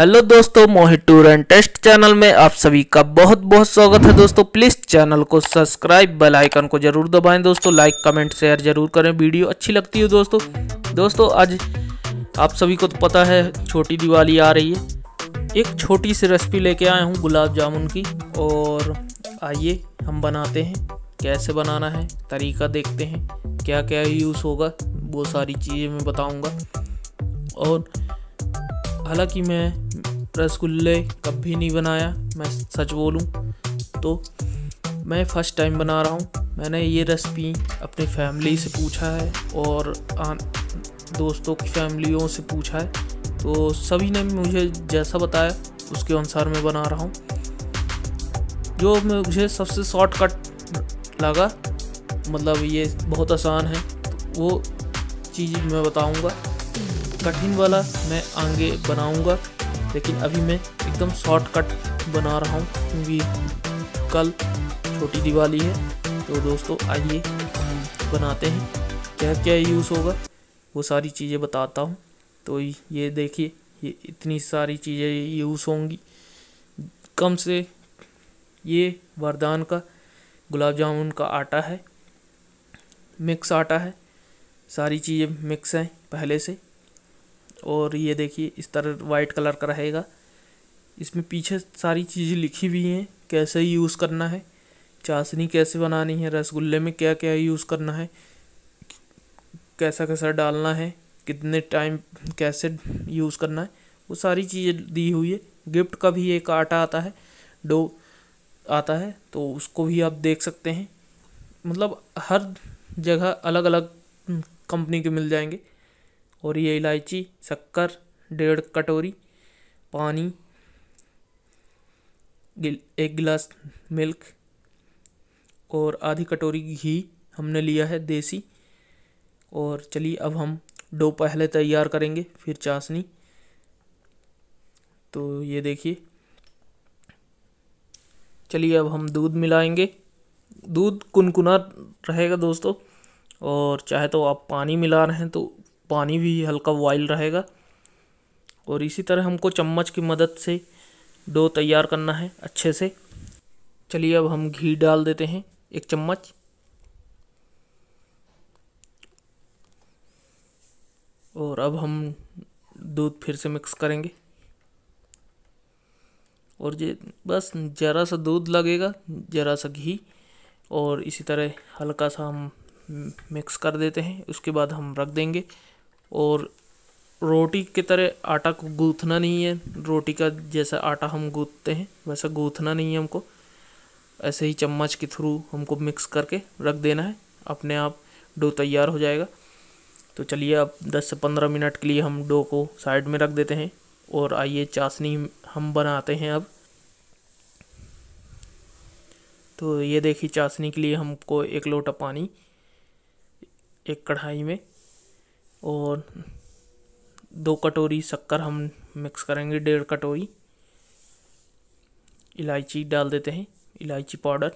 hello दोस्तों Mohit tour and test channel में आप सभी का बहुत बहुत स्वागत है दोस्तों प्लीज़ चैनल को सब्सक्राइब बेल आइकन को जरूर दबाएं दोस्तों लाइक कमेंट शेयर जरूर करें वीडियो अच्छी लगती है दोस्तों दोस्तों आज आप सभी को तो पता है छोटी दिवाली आ रही है एक छोटी सी रेसिपी लेके आया हूँ गुलाब जामुन की और आइए हम बनाते हैं कैसे बनाना है तरीका देखते हैं क्या क्या यूज़ होगा वो सारी चीज़ें मैं बताऊँगा और हालांकि मैं रसगुल्ले कभी नहीं बनाया मैं सच बोलूँ तो मैं फ़र्स्ट टाइम बना रहा हूँ मैंने ये रेसिपी अपनी फैमिली से पूछा है और दोस्तों की फैमिलियों से पूछा है तो सभी ने मुझे जैसा बताया उसके अनुसार मैं बना रहा हूँ जो मुझे सबसे शॉर्टकट लगा मतलब ये बहुत आसान है तो वो चीज़ मैं बताऊँगा कठिन वाला मैं आगे बनाऊंगा लेकिन अभी मैं एकदम शॉर्टकट बना रहा हूँ क्योंकि कल छोटी दिवाली है तो दोस्तों आइए बनाते हैं क्या क्या यूज़ होगा वो सारी चीज़ें बताता हूँ तो ये देखिए ये इतनी सारी चीज़ें यूज़ होंगी कम से ये वरदान का गुलाब जामुन का आटा है मिक्स आटा है सारी चीज़ें मिक्स हैं पहले से और ये देखिए इस तरह वाइट कलर का रहेगा इसमें पीछे सारी चीज़ें लिखी हुई हैं कैसे यूज़ करना है चाशनी कैसे बनानी है रसगुल्ले में क्या क्या यूज़ करना है कैसा कैसा डालना है कितने टाइम कैसे यूज़ करना है वो सारी चीज़ें दी हुई है गिफ्ट का भी एक आटा आता है डो आता है तो उसको भी आप देख सकते हैं मतलब हर जगह अलग अलग कंपनी के मिल जाएंगे और ये इलायची शक्कर डेढ़ कटोरी पानी गिल, एक गिलास मिल्क और आधी कटोरी घी हमने लिया है देसी और चलिए अब हम डो पहले तैयार करेंगे फिर चाशनी तो ये देखिए चलिए अब हम दूध मिलाएंगे दूध कुनकुना रहेगा दोस्तों और चाहे तो आप पानी मिला रहे हैं तो पानी भी हल्का बॉयल रहेगा और इसी तरह हमको चम्मच की मदद से डो तैयार करना है अच्छे से चलिए अब हम घी डाल देते हैं एक चम्मच और अब हम दूध फिर से मिक्स करेंगे और ये बस ज़रा सा दूध लगेगा ज़रा सा घी और इसी तरह हल्का सा हम मिक्स कर देते हैं उसके बाद हम रख देंगे और रोटी की तरह आटा को गूँथना नहीं है रोटी का जैसा आटा हम गूँथते हैं वैसा गूँथना नहीं है हमको ऐसे ही चम्मच के थ्रू हमको मिक्स करके रख देना है अपने आप डो तैयार हो जाएगा तो चलिए अब 10 से 15 मिनट के लिए हम डो को साइड में रख देते हैं और आइए चाशनी हम बनाते हैं अब तो ये देखिए चाशनी के लिए हमको एक लोटा पानी एक कढ़ाई में और दो कटोरी शक्कर हम मिक्स करेंगे डेढ़ कटोरी इलायची डाल देते हैं इलायची पाउडर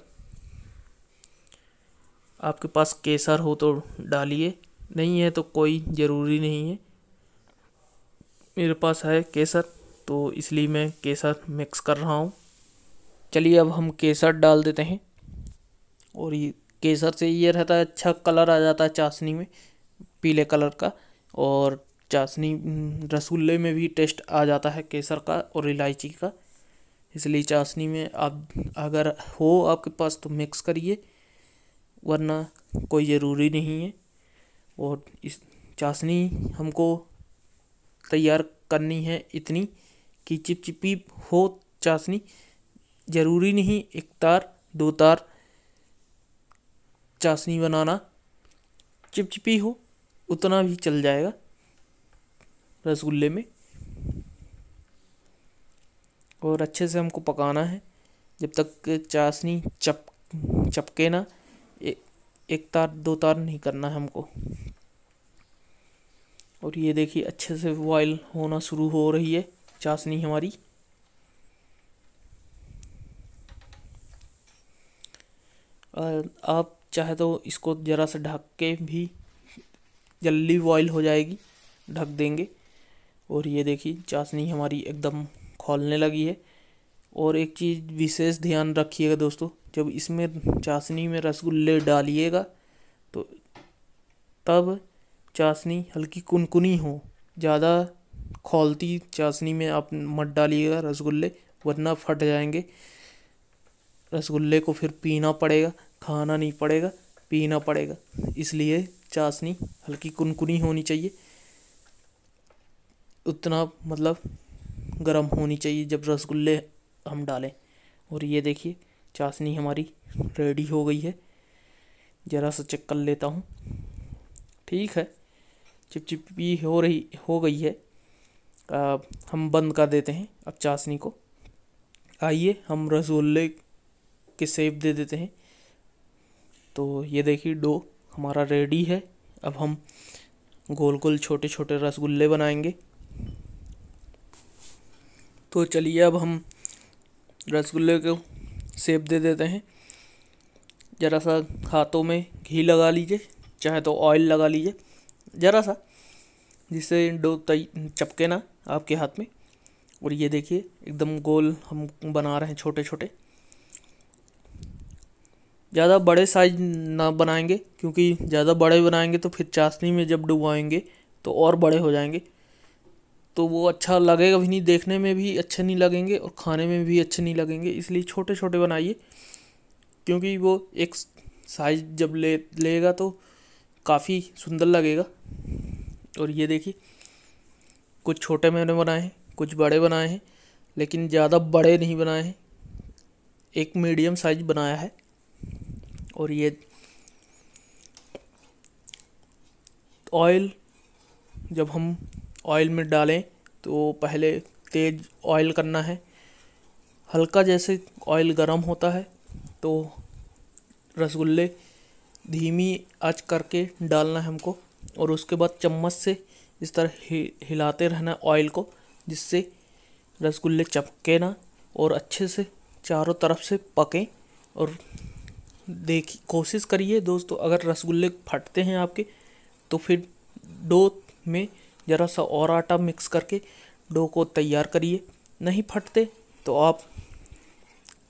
आपके पास केसर हो तो डालिए नहीं है तो कोई ज़रूरी नहीं है मेरे पास है केसर तो इसलिए मैं केसर मिक्स कर रहा हूँ चलिए अब हम केसर डाल देते हैं और ये केसर से ये रहता है अच्छा कलर आ जाता है चाशनी में पीले कलर का और चाशनी हम्म, रसगुल्ले में भी टेस्ट आ जाता है केसर का और इलायची का इसलिए चाशनी में आप अगर हो आपके पास तो मिक्स करिए वरना कोई ज़रूरी नहीं है और इस चाशनी हमको तैयार करनी है इतनी कि चिपचिपी हो चाशनी ज़रूरी नहीं एक तार दो तार चाशनी बनाना चिपचिपी हो उतना भी चल जाएगा रसगुल्ले में और अच्छे से हमको पकाना है जब तक चाशनी चप चपके ना ए, एक तार दो तार नहीं करना है हमको और ये देखिए अच्छे से बॉयल होना शुरू हो रही है चाशनी हमारी आप चाहे तो इसको ज़रा सा ढक के भी जल्दी बॉयल हो जाएगी ढक देंगे और ये देखिए चाशनी हमारी एकदम खोलने लगी है और एक चीज़ विशेष ध्यान रखिएगा दोस्तों जब इसमें चाशनी में रसगुल्ले डालिएगा तो तब चाशनी हल्की कुनकुनी हो ज़्यादा खोलती चाशनी में आप मत डालिएगा रसगुल्ले वरना फट जाएंगे रसगुल्ले को फिर पीना पड़ेगा खाना नहीं पड़ेगा पीना पड़ेगा इसलिए चाशनी हल्की कुनकुनी होनी चाहिए उतना मतलब गर्म होनी चाहिए जब रसगुल्ले हम डालें और ये देखिए चाशनी हमारी रेडी हो गई है ज़रा सा चेक कर लेता हूँ ठीक है चिपचिपी हो रही हो गई है आ, हम बंद कर देते हैं अब चाशनी को आइए हम रसगुल्ले के सेब दे देते हैं तो ये देखिए डो हमारा रेडी है अब हम गोल गोल छोटे छोटे रसगुल्ले बनाएंगे तो चलिए अब हम रसगुल्ले को सेब दे देते हैं ज़रा सा हाथों में घी लगा लीजिए चाहे तो ऑयल लगा लीजिए ज़रा सा जिससे डो चपके ना आपके हाथ में और ये देखिए एकदम गोल हम बना रहे हैं छोटे छोटे ज़्यादा बड़े साइज ना बनाएंगे क्योंकि ज़्यादा बड़े बनाएंगे तो फिर चाशनी में जब डुबाएंगे तो और बड़े हो जाएंगे तो वो अच्छा लगेगा भी नहीं देखने में भी अच्छे नहीं लगेंगे और खाने में भी अच्छे नहीं लगेंगे इसलिए छोटे छोटे बनाइए क्योंकि वो एक साइज जब ले लेगा तो काफ़ी सुंदर लगेगा और ये देखिए कुछ छोटे मैंने बनाए हैं कुछ बड़े बनाए हैं लेकिन ज़्यादा बड़े नहीं बनाए हैं एक मीडियम साइज बनाया है और ये ऑयल जब हम ऑयल में डालें तो पहले तेज़ ऑयल करना है हल्का जैसे ऑयल गर्म होता है तो रसगुल्ले धीमी आँच करके डालना है हमको और उसके बाद चम्मच से इस तरह हिलाते रहना ऑयल को जिससे रसगुल्ले चपके ना और अच्छे से चारों तरफ से पकें और देखिए कोशिश करिए दोस्तों अगर रसगुल्ले फटते हैं आपके तो फिर डो में ज़रा सा और आटा मिक्स करके डो को तैयार करिए नहीं फटते तो आप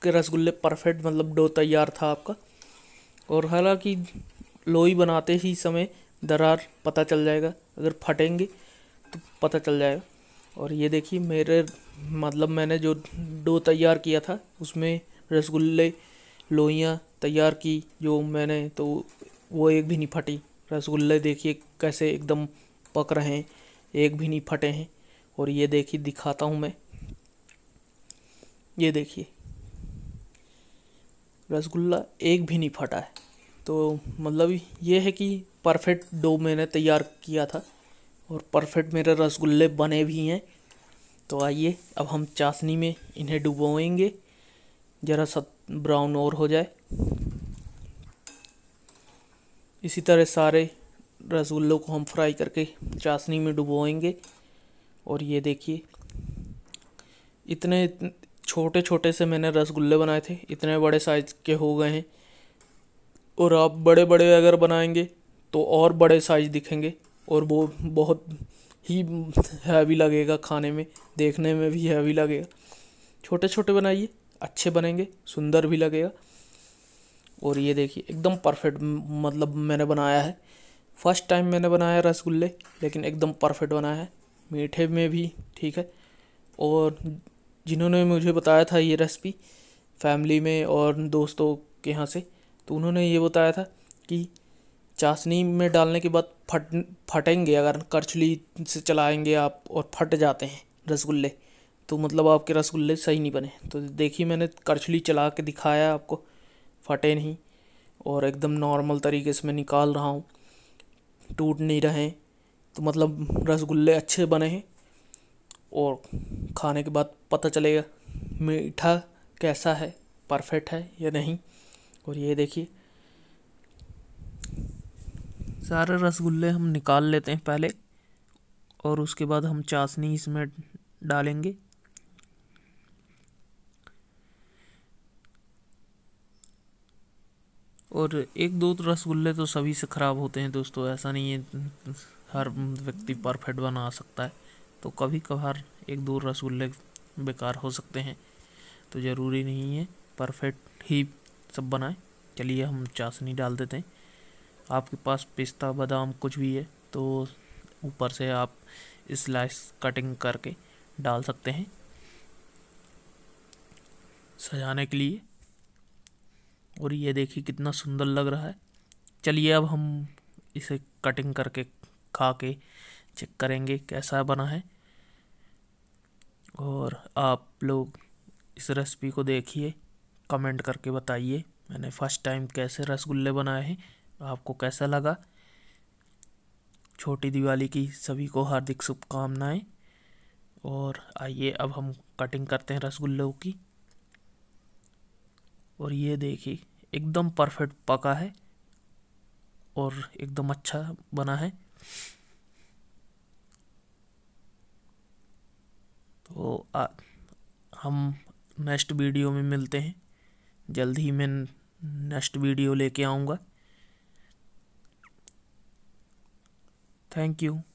के रसगुल्ले परफेक्ट मतलब डो तैयार था आपका और हालांकि लोई बनाते ही समय दरार पता चल जाएगा अगर फटेंगे तो पता चल जाएगा और ये देखिए मेरे मतलब मैंने जो डो तैयार किया था उसमें रसगुल्ले लोइयाँ तैयार की जो मैंने तो वो एक भी नहीं फटी रसगुल्ले देखिए कैसे एकदम पक रहे हैं एक भी नहीं फटे हैं और ये देखिए दिखाता हूँ मैं ये देखिए रसगुल्ला एक भी नहीं फटा है तो मतलब ये है कि परफेक्ट डो मैंने तैयार किया था और परफेक्ट मेरे रसगुल्ले बने भी हैं तो आइए अब हम चाशनी में इन्हें डुबोएंगे ज़रा सा ब्राउन और हो जाए इसी तरह सारे रसगुल्लों को हम फ्राई करके चाशनी में डुबोएंगे और ये देखिए इतने छोटे छोटे से मैंने रसगुल्ले बनाए थे इतने बड़े साइज़ के हो गए हैं और आप बड़े बड़े अगर बनाएंगे तो और बड़े साइज़ दिखेंगे और वो बहुत ही हैवी लगेगा खाने में देखने में भी हैवी लगेगा छोटे छोटे बनाइए अच्छे बनेंगे सुंदर भी लगेगा और ये देखिए एकदम परफेक्ट मतलब मैंने बनाया है फर्स्ट टाइम मैंने बनाया रसगुल्ले लेकिन एकदम परफेक्ट बनाया है मीठे में भी ठीक है और जिन्होंने मुझे बताया था ये रेसिपी फैमिली में और दोस्तों के यहाँ से तो उन्होंने ये बताया था कि चाशनी में डालने के बाद फट फटेंगे अगर करछली से चलाएंगे आप और फट जाते हैं रसगुल्ले तो मतलब आपके रसगुल्ले सही नहीं बने तो देखिए मैंने करछली चला के दिखाया आपको फटे नहीं और एकदम नॉर्मल तरीके से मैं निकाल रहा हूँ टूट नहीं रहे तो मतलब रसगुल्ले अच्छे बने हैं और खाने के बाद पता चलेगा मीठा कैसा है परफेक्ट है या नहीं और ये देखिए सारे रसगुल्ले हम निकाल लेते हैं पहले और उसके बाद हम चाशनी इसमें डालेंगे और एक दो तो रसगुल्ले तो सभी से ख़राब होते हैं दोस्तों ऐसा नहीं है हर व्यक्ति परफेक्ट बना सकता है तो कभी कभार एक दो रसगुल्ले बेकार हो सकते हैं तो ज़रूरी नहीं है परफेक्ट ही सब बनाएं चलिए हम चाशनी डाल देते हैं आपके पास पिस्ता बादाम कुछ भी है तो ऊपर से आप स्लाइस कटिंग करके डाल सकते हैं सजाने के लिए और ये देखिए कितना सुंदर लग रहा है चलिए अब हम इसे कटिंग करके खा के चेक करेंगे कैसा बना है और आप लोग इस रेसिपी को देखिए कमेंट करके बताइए मैंने फ़र्स्ट टाइम कैसे रसगुल्ले बनाए हैं आपको कैसा लगा छोटी दिवाली की सभी को हार्दिक शुभकामनाएं और आइए अब हम कटिंग करते हैं रसगुल्लों की और ये देखिए एकदम परफेक्ट पका है और एकदम अच्छा बना है तो आ, हम नेक्स्ट वीडियो में मिलते हैं जल्द ही मैं नेक्स्ट वीडियो लेके आऊँगा थैंक यू